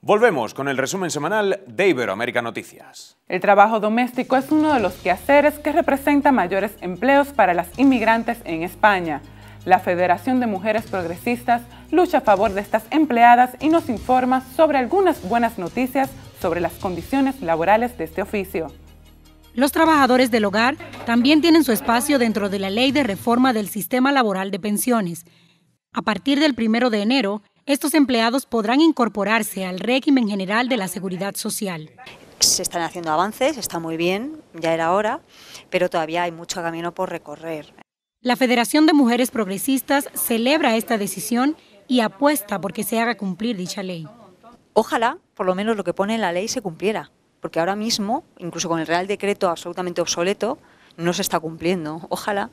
Volvemos con el resumen semanal de Iberoamérica Noticias. El trabajo doméstico es uno de los quehaceres que representa mayores empleos para las inmigrantes en España. La Federación de Mujeres Progresistas lucha a favor de estas empleadas y nos informa sobre algunas buenas noticias sobre las condiciones laborales de este oficio. Los trabajadores del hogar también tienen su espacio dentro de la Ley de Reforma del Sistema Laboral de Pensiones a partir del primero de enero, estos empleados podrán incorporarse al régimen general de la seguridad social. Se están haciendo avances, está muy bien, ya era hora, pero todavía hay mucho camino por recorrer. La Federación de Mujeres Progresistas celebra esta decisión y apuesta porque se haga cumplir dicha ley. Ojalá, por lo menos lo que pone en la ley se cumpliera, porque ahora mismo, incluso con el Real Decreto absolutamente obsoleto, no se está cumpliendo. Ojalá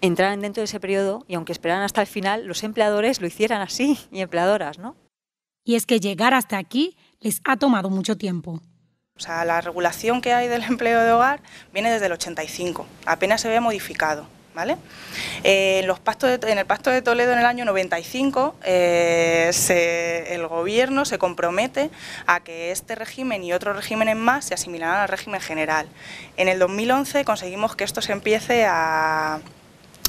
entraran dentro de ese periodo y aunque esperaran hasta el final, los empleadores lo hicieran así y empleadoras, ¿no? Y es que llegar hasta aquí les ha tomado mucho tiempo. O sea, la regulación que hay del empleo de hogar viene desde el 85, apenas se ve modificado. ¿Vale? en, eh, los pactos en el Pacto de Toledo en el año 95 eh, el gobierno se compromete a que este régimen y otros regímenes más se asimilaran al régimen general. En el 2011 conseguimos que esto se empiece a,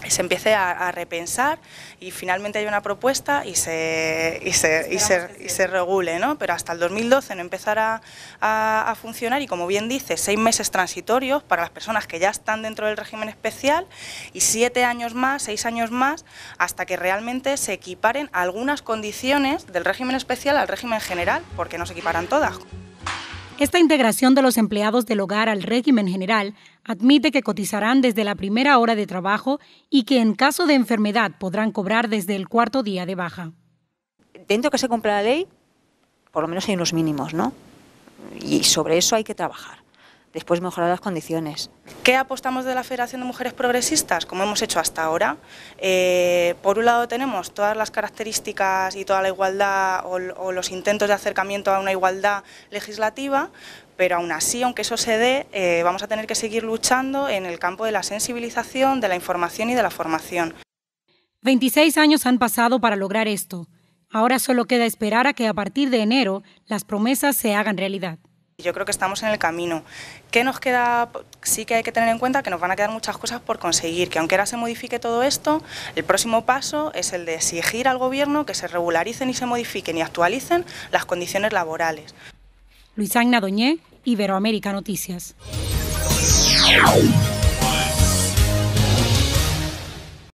se empiece a, repensar y finalmente hay una propuesta y se, y se, y se, y se, regule, ¿no? Pero hasta el 2012 no empezará a, funcionar y, como bien dice, seis meses transitorios para las personas que ya están dentro del régimen especial y siete años más, seis años más, hasta que realmente se equiparen algunas condiciones del régimen especial al régimen general, porque no se equiparan todas. Esta integración de los empleados del hogar al régimen general admite que cotizarán desde la primera hora de trabajo y que en caso de enfermedad podrán cobrar desde el cuarto día de baja. Dentro que se cumpla la ley, por lo menos hay unos mínimos, ¿no? Y sobre eso hay que trabajar después mejorar las condiciones. ¿Qué apostamos de la Federación de Mujeres Progresistas? Como hemos hecho hasta ahora, eh, por un lado tenemos todas las características y toda la igualdad o, los intentos de acercamiento a una igualdad legislativa, pero aún así, aunque eso se dé, eh, vamos a tener que seguir luchando en el campo de la sensibilización, de la información y de la formación. 26 años han pasado para lograr esto. Ahora solo queda esperar a que a partir de enero las promesas se hagan realidad. Yo creo que estamos en el camino. ¿Qué nos queda? Sí que hay que tener en cuenta que nos van a quedar muchas cosas por conseguir, que aunque ahora se modifique todo esto, el próximo paso es el de exigir al Gobierno que se regularicen y se modifiquen y actualicen las condiciones laborales. Luis Agna Doñé, Iberoamérica Noticias.